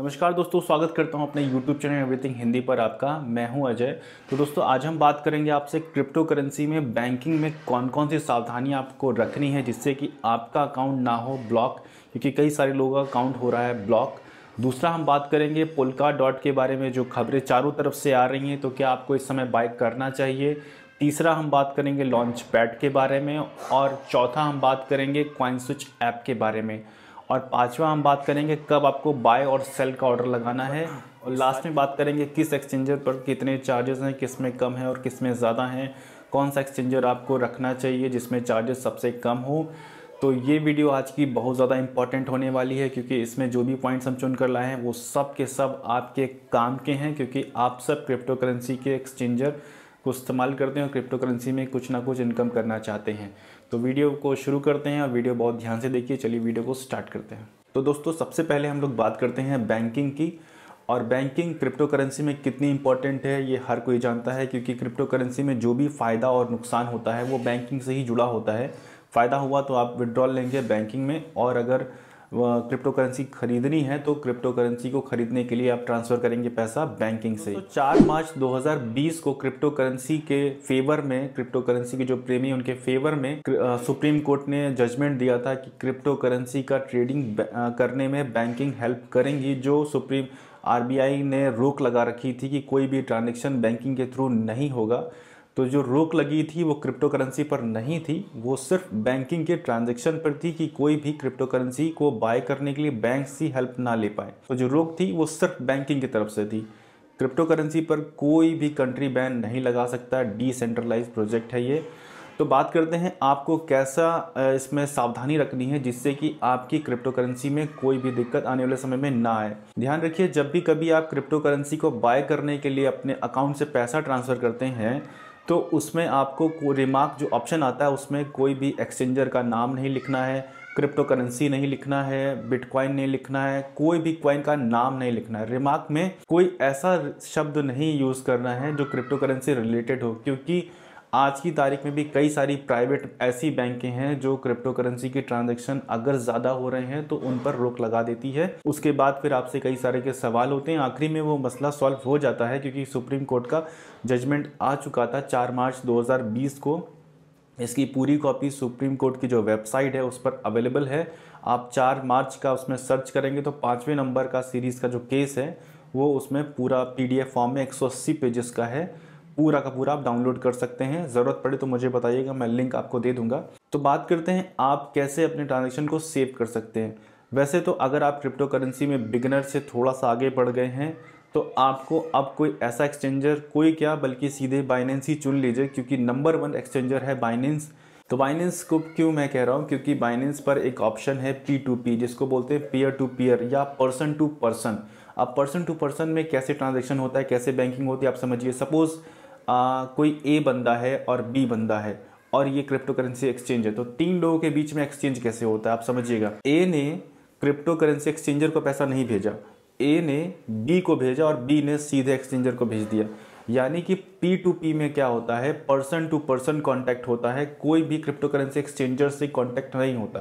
नमस्कार दोस्तों स्वागत करता हूं अपने YouTube चैनल एवरीथिंग हिंदी पर आपका मैं हूं अजय तो दोस्तों आज हम बात करेंगे आपसे क्रिप्टो करेंसी में बैंकिंग में कौन कौन सी सावधानी आपको रखनी है जिससे कि आपका अकाउंट ना हो ब्लॉक क्योंकि कई सारे लोगों का अकाउंट हो रहा है ब्लॉक दूसरा हम बात करेंगे पोलका डॉट के बारे में जो खबरें चारों तरफ से आ रही हैं तो क्या आपको इस समय बाइक करना चाहिए तीसरा हम बात करेंगे लॉन्च पैड के बारे में और चौथा हम बात करेंगे क्वाइन स्विच ऐप के बारे में और पांचवा हम बात करेंगे कब आपको बाय और सेल का ऑर्डर लगाना है और लास्ट में बात करेंगे किस एक्सचेंजर पर कितने चार्जेस हैं किस में कम है और किस में ज़्यादा हैं कौन सा एक्सचेंजर आपको रखना चाहिए जिसमें चार्जेस सबसे कम हो तो ये वीडियो आज की बहुत ज़्यादा इंपॉर्टेंट होने वाली है क्योंकि इसमें जो भी पॉइंट्स हम चुन कर लाए हैं वो सब के सब आपके काम के हैं क्योंकि आप सब क्रिप्टो करेंसी के एक्सचेंजर को इस्तेमाल करते हैं और क्रिप्टो करेंसी में कुछ ना कुछ इनकम करना चाहते हैं तो वीडियो को शुरू करते हैं और वीडियो बहुत ध्यान से देखिए चलिए वीडियो को स्टार्ट करते हैं तो दोस्तों सबसे पहले हम लोग बात करते हैं बैंकिंग की और बैंकिंग क्रिप्टो करेंसी में कितनी इंपॉर्टेंट है ये हर कोई जानता है क्योंकि क्रिप्टो करेंसी में जो भी फ़ायदा और नुकसान होता है वो बैंकिंग से ही जुड़ा होता है फ़ायदा हुआ तो आप विड्रॉल लेंगे बैंकिंग में और अगर क्रिप्टो करेंसी खरीदनी है तो क्रिप्टो करेंसी को खरीदने के लिए आप ट्रांसफ़र करेंगे पैसा बैंकिंग से तो चार मार्च 2020 को क्रिप्टो करेंसी के फेवर में क्रिप्टो करेंसी के जो प्रेमी उनके फेवर में सुप्रीम कोर्ट ने जजमेंट दिया था कि क्रिप्टो करेंसी का ट्रेडिंग करने में बैंकिंग हेल्प करेंगी जो सुप्रीम आर ने रोक लगा रखी थी कि कोई भी ट्रांजेक्शन बैंकिंग के थ्रू नहीं होगा तो जो रोक लगी थी वो क्रिप्टो करेंसी पर नहीं थी वो सिर्फ बैंकिंग के ट्रांजेक्शन पर थी कि कोई भी क्रिप्टो करेंसी को बाय करने के लिए बैंक से हेल्प ना ले पाए तो जो रोक थी वो सिर्फ बैंकिंग की तरफ से थी क्रिप्टो करेंसी पर कोई भी कंट्री बैन नहीं लगा सकता डिसेंट्रलाइज प्रोजेक्ट है ये तो बात करते हैं आपको कैसा इसमें सावधानी रखनी है जिससे कि आपकी क्रिप्टो करेंसी में कोई भी दिक्कत आने वाले समय में ना आए ध्यान रखिए जब भी कभी आप क्रिप्टो करेंसी को बाय करने के लिए अपने अकाउंट से पैसा ट्रांसफ़र करते हैं तो उसमें आपको रिमार्क जो ऑप्शन आता है उसमें कोई भी एक्सचेंजर का नाम नहीं लिखना है क्रिप्टो करेंसी नहीं लिखना है बिटकॉइन नहीं लिखना है कोई भी क्वाइन का नाम नहीं लिखना है रिमार्क में कोई ऐसा शब्द नहीं यूज़ करना है जो क्रिप्टो करेंसी रिलेटेड हो क्योंकि आज की तारीख में भी कई सारी प्राइवेट ऐसी बैंकें हैं जो क्रिप्टो करेंसी की ट्रांजेक्शन अगर ज़्यादा हो रहे हैं तो उन पर रोक लगा देती है उसके बाद फिर आपसे कई सारे के सवाल होते हैं आखिरी में वो मसला सॉल्व हो जाता है क्योंकि सुप्रीम कोर्ट का जजमेंट आ चुका था चार मार्च दो को इसकी पूरी कॉपी सुप्रीम कोर्ट की जो वेबसाइट है उस पर अवेलेबल है आप चार मार्च का उसमें सर्च करेंगे तो पाँचवें नंबर का सीरीज़ का जो केस है वो उसमें पूरा पीडीएफ फॉर्म में एक सौ अस्सी पेजेस का है पूरा का पूरा आप डाउनलोड कर सकते हैं ज़रूरत पड़े तो मुझे बताइएगा मैं लिंक आपको दे दूंगा तो बात करते हैं आप कैसे अपने ट्रांजेक्शन को सेव कर सकते हैं वैसे तो अगर आप क्रिप्टो करेंसी में बिगनर से थोड़ा सा आगे बढ़ गए हैं तो आपको अब कोई ऐसा एक्सचेंजर कोई क्या बल्कि सीधे बाइनेंस ही चुन लीजिए क्योंकि नंबर वन एक्सचेंजर है बाइनेंस तो बाइनेंस को क्यों मैं कह रहा हूँ क्योंकि बाइनेंस पर एक ऑप्शन है पी टू पी जिसको बोलते हैं पीयर टू पीयर या पर्सन टू पर्सन अब पर्सन टू पर्सन में कैसे ट्रांजेक्शन होता है कैसे बैंकिंग होती है आप समझिए सपोज़ आ, कोई ए बंदा है और बी बंदा है और ये क्रिप्टो करेंसी एक्सचेंज है तो तीन लोगों के बीच में एक्सचेंज कैसे होता है आप समझिएगा ए ने क्रिप्टो करेंसी एक्सचेंजर को पैसा नहीं भेजा ए ने बी को भेजा और बी ने सीधे एक्सचेंजर को भेज दिया यानी कि पी टू पी में क्या होता है पर्सन टू पर्सन कॉन्टैक्ट होता है कोई भी क्रिप्टो करेंसी एक्सचेंजर से कॉन्टैक्ट नहीं होता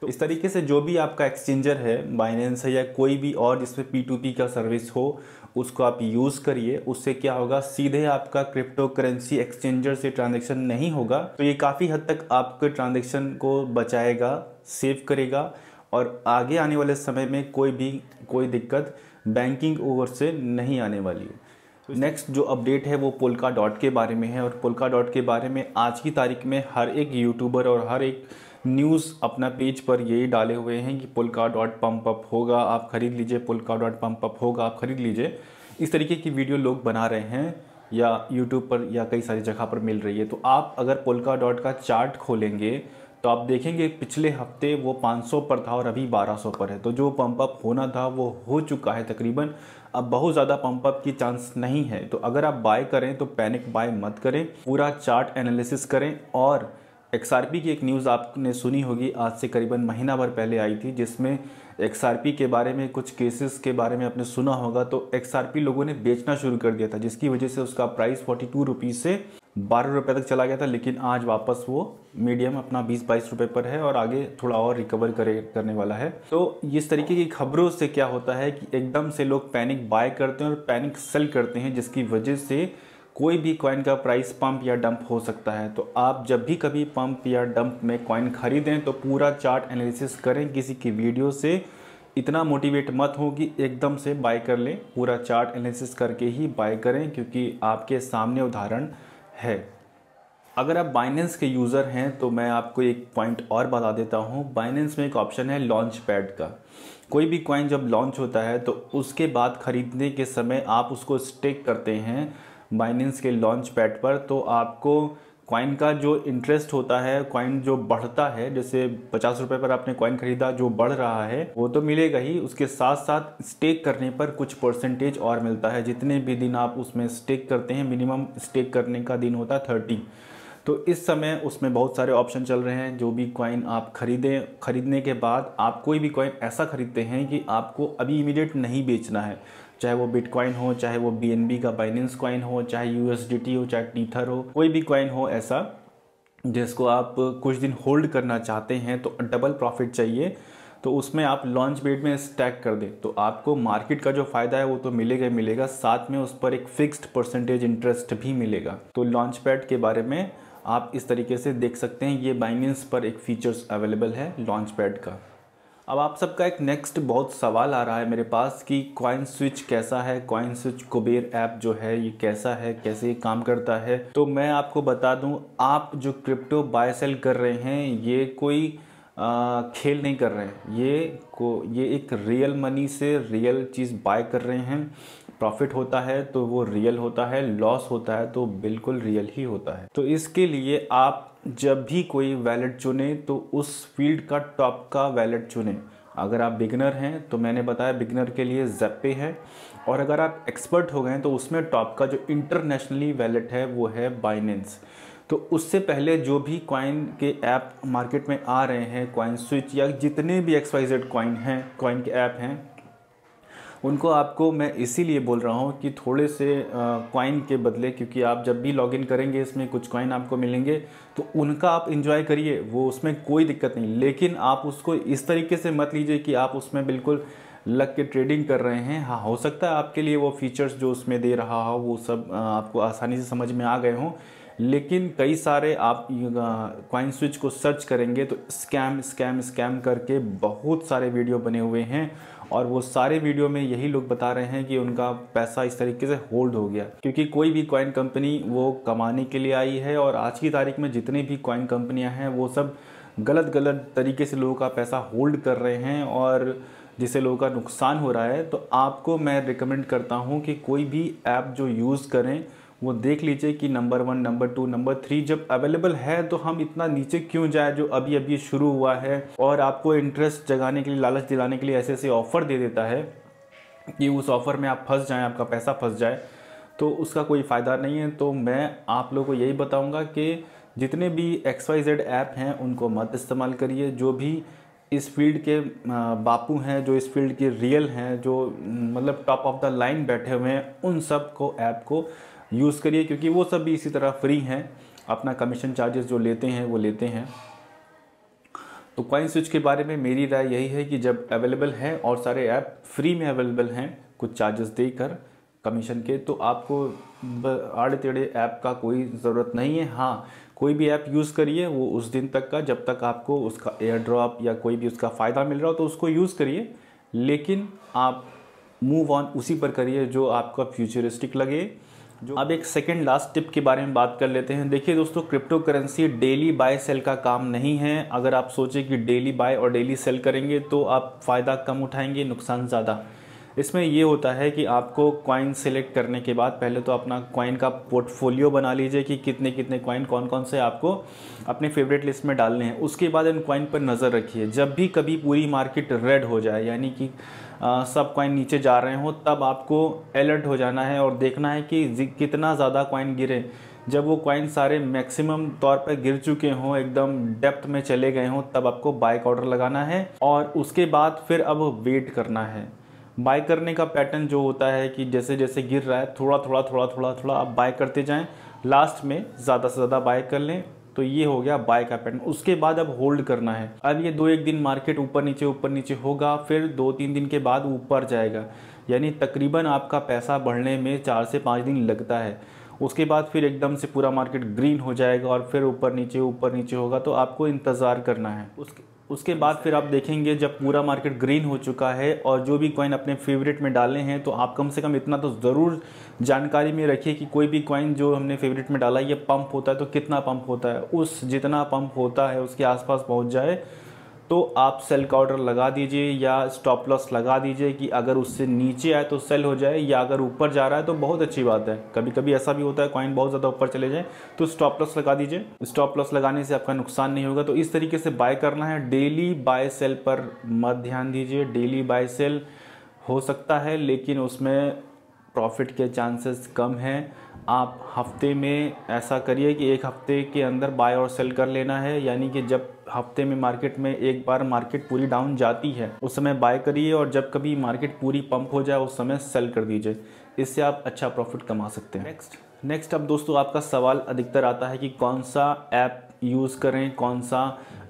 तो इस तरीके से जो भी आपका एक्सचेंजर है बाइनेंस है या कोई भी और जिसमें पी टू पी का सर्विस हो उसको आप यूज़ करिए उससे क्या होगा सीधे आपका क्रिप्टो करेंसी एक्सचेंजर से ट्रांजेक्शन नहीं होगा तो ये काफ़ी हद तक आपके ट्रांजेक्शन को बचाएगा सेव करेगा और आगे आने वाले समय में कोई भी कोई दिक्कत बैंकिंग ओवर से नहीं आने वाली है नेक्स्ट तो जो अपडेट है वो पोलका डॉट के बारे में है और पोलका डॉट के बारे में आज की तारीख में हर एक यूट्यूबर और हर एक न्यूज़ अपना पेज पर यही डाले हुए हैं कि पुलका डॉट पम्प अप होगा आप ख़रीद लीजिए पुलका डॉट पम्प अप होगा आप ख़रीद लीजिए इस तरीके की वीडियो लोग बना रहे हैं या यूट्यूब पर या कई सारी जगह पर मिल रही है तो आप अगर पोलका डॉट का चार्ट खोलेंगे तो आप देखेंगे पिछले हफ्ते वो 500 पर था और अभी 1200 पर है तो जो पंप अप होना था वो हो चुका है तकरीबन अब बहुत ज़्यादा पंप अप की चांस नहीं है तो अगर आप बाय करें तो पैनिक बाय मत करें पूरा चार्ट एनालिसिस करें और एक्स की एक न्यूज़ आपने सुनी होगी आज से करीबन महीना भर पहले आई थी जिसमें एक्स के बारे में कुछ केसेस के बारे में आपने सुना होगा तो एक्स लोगों ने बेचना शुरू कर दिया था जिसकी वजह से उसका प्राइस फोर्टी टू रुपीज़ से बारह रुपये तक चला गया था लेकिन आज वापस वो मीडियम अपना बीस बाईस रुपये पर है और आगे थोड़ा और रिकवर करे करने वाला है तो इस तरीके की खबरों से क्या होता है कि एकदम से लोग पैनिक बाय करते हैं और पैनिक सेल करते हैं जिसकी वजह से कोई भी कॉइन का प्राइस पंप या डंप हो सकता है तो आप जब भी कभी पंप या डंप में कॉइन खरीदें तो पूरा चार्ट एनालिसिस करें किसी की वीडियो से इतना मोटिवेट मत हो कि एकदम से बाय कर लें पूरा चार्ट एनालिसिस करके ही बाय करें क्योंकि आपके सामने उदाहरण है अगर आप बाइनेंस के यूज़र हैं तो मैं आपको एक पॉइंट और बता देता हूँ बाइनेंस में एक ऑप्शन है लॉन्च पैड का कोई भी कॉइन जब लॉन्च होता है तो उसके बाद ख़रीदने के समय आप उसको स्टेक करते हैं बाइनेंस के लॉन्च पैड पर तो आपको कॉइन का जो इंटरेस्ट होता है कॉइन जो बढ़ता है जैसे पचास रुपये पर आपने कॉइन खरीदा जो बढ़ रहा है वो तो मिलेगा ही उसके साथ साथ स्टेक करने पर कुछ परसेंटेज और मिलता है जितने भी दिन आप उसमें स्टेक करते हैं मिनिमम स्टेक करने का दिन होता है थर्टी तो इस समय उसमें बहुत सारे ऑप्शन चल रहे हैं जो भी कॉइन आप खरीदें खरीदने के बाद आप कोई भी कॉइन ऐसा खरीदते हैं कि आपको अभी इमीडिएट नहीं बेचना है चाहे वो बिटकॉइन हो चाहे वो बी का बाइनेंस कॉइन हो चाहे यू हो चाहे टीथर हो कोई भी कॉइन हो ऐसा जिसको आप कुछ दिन होल्ड करना चाहते हैं तो डबल प्रॉफिट चाहिए तो उसमें आप लॉन्च बेड में स्टैक कर दें तो आपको मार्केट का जो फ़ायदा है वो तो मिलेगा ही मिलेगा साथ में उस पर एक फिक्स्ड परसेंटेज इंटरेस्ट भी मिलेगा तो लॉन्च पैड के बारे में आप इस तरीके से देख सकते हैं ये बाइनेंस पर एक फ़ीचर्स अवेलेबल है लॉन्च पैड का अब आप सबका एक नेक्स्ट बहुत सवाल आ रहा है मेरे पास कि कॉइन स्विच कैसा है कॉइन स्विच कुबेर ऐप जो है ये कैसा है कैसे ये काम करता है तो मैं आपको बता दूं आप जो क्रिप्टो बाय सेल कर रहे हैं ये कोई आ, खेल नहीं कर रहे हैं ये को ये एक रियल मनी से रियल चीज़ बाय कर रहे हैं प्रॉफिट होता है तो वो रियल होता है लॉस होता है तो बिल्कुल रियल ही होता है तो इसके लिए आप जब भी कोई वैलेट चुने तो उस फील्ड का टॉप का वैलेट चुने अगर आप बिगनर हैं तो मैंने बताया बिगनर के लिए जप्पे है और अगर आप एक्सपर्ट हो गए तो उसमें टॉप का जो इंटरनेशनली वैलेट है वो है बाइनेंस तो उससे पहले जो भी कॉइन के ऐप मार्केट में आ रहे हैं कॉइन स्विच या जितने भी एक्स कॉइन हैं कॉइन के ऐप हैं उनको आपको मैं इसीलिए बोल रहा हूँ कि थोड़े से कॉइन के बदले क्योंकि आप जब भी लॉगिन करेंगे इसमें कुछ कॉइन आपको मिलेंगे तो उनका आप इन्जॉय करिए वो उसमें कोई दिक्कत नहीं लेकिन आप उसको इस तरीके से मत लीजिए कि आप उसमें बिल्कुल लग के ट्रेडिंग कर रहे हैं हाँ हो सकता है आपके लिए वो फीचर्स जो उसमें दे रहा हो वो सब आपको आसानी से समझ में आ गए हों लेकिन कई सारे आप कॉइन स्विच को सर्च करेंगे तो स्कैम स्कैम स्कैम करके बहुत सारे वीडियो बने हुए हैं और वो सारे वीडियो में यही लोग बता रहे हैं कि उनका पैसा इस तरीके से होल्ड हो गया क्योंकि कोई भी कॉइन कंपनी वो कमाने के लिए आई है और आज की तारीख में जितनी भी कॉइन कंपनियां हैं वो सब गलत गलत तरीके से लोगों का पैसा होल्ड कर रहे हैं और जिससे लोगों का नुकसान हो रहा है तो आपको मैं रिकमेंड करता हूँ कि कोई भी ऐप जो यूज़ करें वो देख लीजिए कि number one number two number three जब अवेलेबल है तो हम इतना नीचे क्यों जाए जो अभी अभी शुरू हुआ है और आपको इंटरेस्ट जगाने के लिए लालच दिलाने के लिए ऐसे ऐसे ऑफ़र दे देता है कि उस ऑफ़र में आप फंस जाएँ आपका पैसा फंस जाए तो उसका कोई फ़ायदा नहीं है तो मैं आप लोगों को यही बताऊँगा कि जितने भी एक्स वाई जेड ऐप हैं उनको मत इस्तेमाल करिए जो भी इस फील्ड के बापू हैं जो इस फील्ड के रियल हैं जो मतलब टॉप ऑफ द लाइन बैठे हुए हैं उन सब को ऐप को यूज़ करिए क्योंकि वो सब भी इसी तरह फ्री हैं अपना कमीशन चार्जेस जो लेते हैं वो लेते हैं तो कॉइन स्विच के बारे में मेरी राय यही है कि जब अवेलेबल है और सारे ऐप फ्री में अवेलेबल हैं कुछ चार्जेस देकर कमीशन के तो आपको आड़े तेड़े ऐप का कोई ज़रूरत नहीं है हाँ कोई भी ऐप यूज़ करिए वो उस दिन तक का जब तक आपको उसका एयर ड्रॉप या कोई भी उसका फ़ायदा मिल रहा हो तो उसको यूज़ करिए लेकिन आप मूव ऑन उसी पर करिए जो आपका फ्यूचरिस्टिक लगे जो अब एक सेकेंड लास्ट टिप के बारे में बात कर लेते हैं देखिए दोस्तों crypto currency daily buy sell का काम नहीं है अगर आप सोचें कि डेली बाय और डेली सेल करेंगे तो आप फ़ायदा कम उठाएंगे नुकसान ज़्यादा इसमें ये होता है कि आपको कॉइन सेलेक्ट करने के बाद पहले तो अपना कॉइन का पोर्टफोलियो बना लीजिए कि कितने कितने कॉइन कौन कौन से आपको अपने फेवरेट लिस्ट में डालने हैं उसके बाद इन कॉइन पर नज़र रखिए जब भी कभी पूरी मार्केट रेड हो जाए यानी कि आ, सब कॉइन नीचे जा रहे हों तब आपको अलर्ट हो जाना है और देखना है कि कितना ज़्यादा कॉइन गिरे जब वो कॉइन सारे मैक्सिमम तौर पर गिर चुके हों एकदम डेप्थ में चले गए हों तब आपको बाइक ऑर्डर लगाना है और उसके बाद फिर अब वेट करना है बाय करने का पैटर्न जो होता है कि जैसे जैसे गिर रहा है थोड़ा थोड़ा थोड़ा थोड़ा थोड़ा आप बाय करते जाएं लास्ट में ज़्यादा से ज़्यादा बाय कर लें तो ये हो गया बाय का पैटर्न उसके बाद अब होल्ड करना है अब ये दो एक दिन मार्केट ऊपर नीचे ऊपर नीचे होगा फिर दो तीन दिन के बाद ऊपर जाएगा यानी तकरीबन आपका पैसा बढ़ने में चार से पाँच दिन लगता है उसके बाद फिर एकदम से पूरा मार्केट ग्रीन हो जाएगा और फिर ऊपर नीचे ऊपर नीचे होगा तो आपको इंतज़ार करना है उसके उसके बाद फिर आप देखेंगे जब पूरा मार्केट ग्रीन हो चुका है और जो भी कॉइन अपने फेवरेट में डाले हैं तो आप कम से कम इतना तो ज़रूर जानकारी में रखिए कि कोई भी कॉइन जो हमने फेवरेट में डाला ये पंप होता है तो कितना पंप होता है उस जितना पंप होता है उसके आसपास पहुंच जाए तो आप सेल का ऑर्डर लगा दीजिए या स्टॉप लॉस लगा दीजिए कि अगर उससे नीचे आए तो सेल हो जाए या अगर ऊपर जा रहा है तो बहुत अच्छी बात है कभी कभी ऐसा भी होता है कॉइन बहुत ज़्यादा ऊपर चले जाए तो स्टॉप लॉस लगा दीजिए स्टॉप लॉस लगाने से आपका नुकसान नहीं होगा तो इस तरीके से बाय करना है डेली बाय सेल पर मत ध्यान दीजिए डेली बाय सेल हो सकता है लेकिन उसमें प्रॉफिट के चांसेस कम हैं आप हफ्ते में ऐसा करिए कि एक हफ्ते के अंदर बाय और सेल कर लेना है यानी कि जब हफ्ते में मार्केट में एक बार मार्केट पूरी डाउन जाती है उस समय बाय करिए और जब कभी मार्केट पूरी पंप हो जाए उस समय सेल कर दीजिए इससे आप अच्छा प्रॉफिट कमा सकते हैं नेक्स्ट नेक्स्ट अब दोस्तों आपका सवाल अधिकतर आता है कि कौन सा ऐप यूज़ करें कौन सा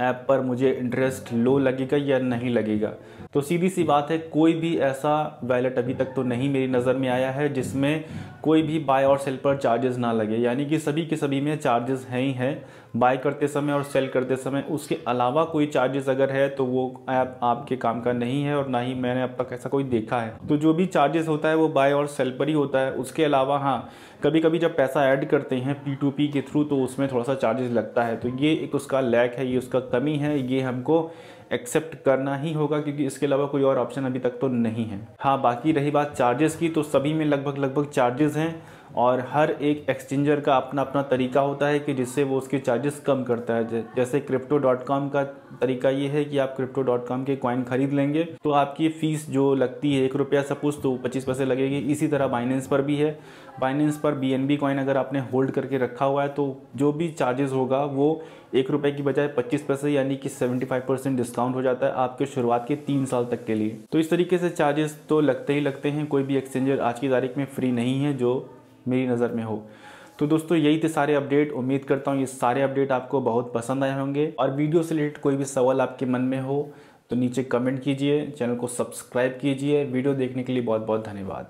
ऐप पर मुझे इंटरेस्ट लो लगेगा या नहीं लगेगा तो सीधी सी बात है कोई भी ऐसा वैलेट अभी तक तो नहीं मेरी नज़र में आया है जिसमें कोई भी बाय और सेल पर चार्जेस ना लगे यानी कि सभी के सभी में चार्जेस हैं ही हैं बाय करते समय और सेल करते समय उसके अलावा कोई चार्जेस अगर है तो वो ऐप आप, आपके काम का नहीं है और ना ही मैंने अब तक ऐसा कोई देखा है तो जो भी चार्जेस होता है वो बाय और सेल पर ही होता है उसके अलावा हाँ कभी कभी जब पैसा ऐड करते हैं पी टू पी के थ्रू तो उसमें थोड़ा सा चार्जेस लगता है तो ये एक उसका लैक है ये उसका कमी है ये हमको एक्सेप्ट करना ही होगा क्योंकि इसके अलावा कोई और ऑप्शन अभी तक तो नहीं है हाँ बाकी रही बात चार्जेस की तो सभी में लगभग लगभग चार्जेस हैं और हर एक एक्सचेंजर का अपना अपना तरीका होता है कि जिससे वो उसके चार्जेस कम करता है जैसे क्रिप्टो डॉट कॉम का तरीका ये है कि आप क्रिप्टो डॉट कॉम के कॉइन खरीद लेंगे तो आपकी फ़ीस जो लगती है एक रुपया सपोज तो पच्चीस पैसे लगेगी इसी तरह बाइनेंस पर भी है बाइनेंस पर बी एन बी कॉइन अगर आपने होल्ड करके रखा हुआ है तो जो भी चार्जेस होगा वो एक रुपये की बजाय पच्चीस पैसे यानी कि सेवेंटी फाइव परसेंट डिस्काउंट हो जाता है आपके शुरुआत के तीन साल तक के लिए तो इस तरीके से चार्जेस तो लगते ही लगते हैं कोई भी एक्सचेंजर आज की तारीख में फ्री नहीं है जो मेरी नज़र में हो तो दोस्तों यही थे सारे अपडेट उम्मीद करता हूँ ये सारे अपडेट आपको बहुत पसंद आए होंगे और वीडियो से रिलेटेड कोई भी सवाल आपके मन में हो तो नीचे कमेंट कीजिए चैनल को सब्सक्राइब कीजिए वीडियो देखने के लिए बहुत बहुत धन्यवाद